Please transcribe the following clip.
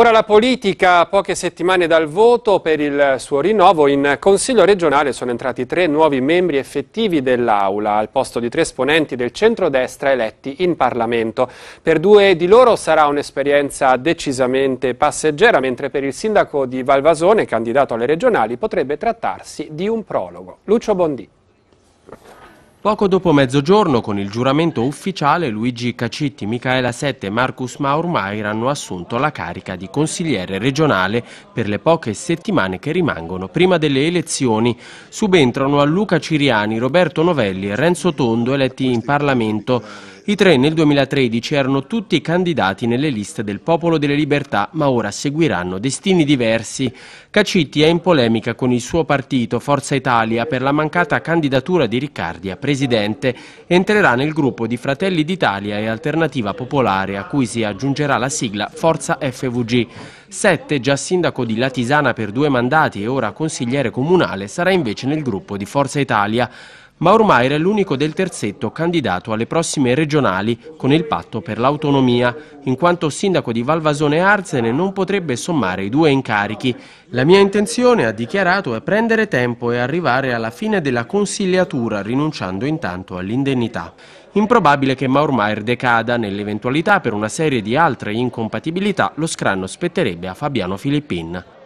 Ora la politica, poche settimane dal voto per il suo rinnovo, in Consiglio regionale sono entrati tre nuovi membri effettivi dell'Aula, al posto di tre esponenti del centrodestra eletti in Parlamento. Per due di loro sarà un'esperienza decisamente passeggera, mentre per il sindaco di Valvasone, candidato alle regionali, potrebbe trattarsi di un prologo. Lucio Bondi. Poco dopo mezzogiorno, con il giuramento ufficiale, Luigi Cacitti, Micaela Sette e Marcus Maurmair hanno assunto la carica di consigliere regionale per le poche settimane che rimangono prima delle elezioni. Subentrano a Luca Ciriani, Roberto Novelli e Renzo Tondo, eletti in Parlamento. I tre nel 2013 erano tutti candidati nelle liste del Popolo delle Libertà, ma ora seguiranno destini diversi. Cacitti è in polemica con il suo partito Forza Italia per la mancata candidatura di Riccardi a presidente. Entrerà nel gruppo di Fratelli d'Italia e Alternativa Popolare, a cui si aggiungerà la sigla Forza FVG. Sette, già sindaco di Latisana per due mandati e ora consigliere comunale, sarà invece nel gruppo di Forza Italia. Ma ormai era l'unico del terzetto candidato alle prossime regionali con il patto per l'autonomia, in quanto sindaco di Valvasone Arzene non potrebbe sommare i due incarichi. La mia intenzione, ha dichiarato, è prendere tempo e arrivare alla fine della consigliatura, rinunciando intanto all'indennità. Improbabile che Maurmaier decada, nell'eventualità per una serie di altre incompatibilità lo scranno spetterebbe a Fabiano Filippin.